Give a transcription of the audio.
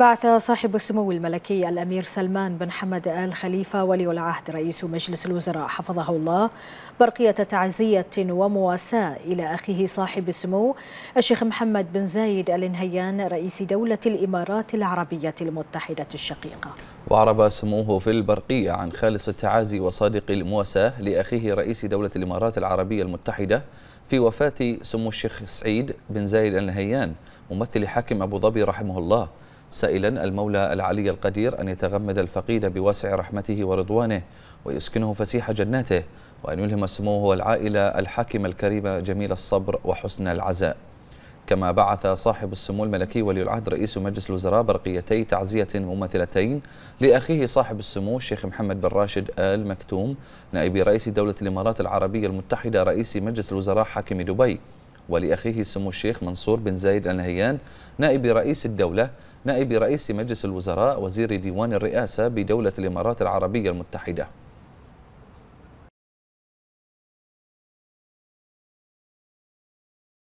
بعث صاحب السمو الملكي الأمير سلمان بن حمد آل خليفة ولي العهد رئيس مجلس الوزراء حفظه الله برقية تعزية ومواساة إلى أخيه صاحب السمو الشيخ محمد بن زايد آل نهيان رئيس دولة الإمارات العربية المتحدة الشقيقة وعرب سموه في البرقية عن خالص التعازي وصادق المواساة لأخيه رئيس دولة الإمارات العربية المتحدة في وفاة سمو الشيخ سعيد بن زايد آل نهيان ممثل حاكم أبو ظبي رحمه الله سائلا المولى العلي القدير أن يتغمد الفقيد بواسع رحمته ورضوانه ويسكنه فسيح جناته وأن يلهم سموه والعائلة الحاكمة الكريمة جميل الصبر وحسن العزاء كما بعث صاحب السمو الملكي ولي العهد رئيس مجلس الوزراء برقيتي تعزية ممثلتين لأخيه صاحب السمو الشيخ محمد بن راشد آل مكتوم نائب رئيس دولة الإمارات العربية المتحدة رئيس مجلس الوزراء حاكم دبي ولأخيه سمو الشيخ منصور بن زايد النهيان نائب رئيس الدولة نائب رئيس مجلس الوزراء وزير ديوان الرئاسة بدولة الإمارات العربية المتحدة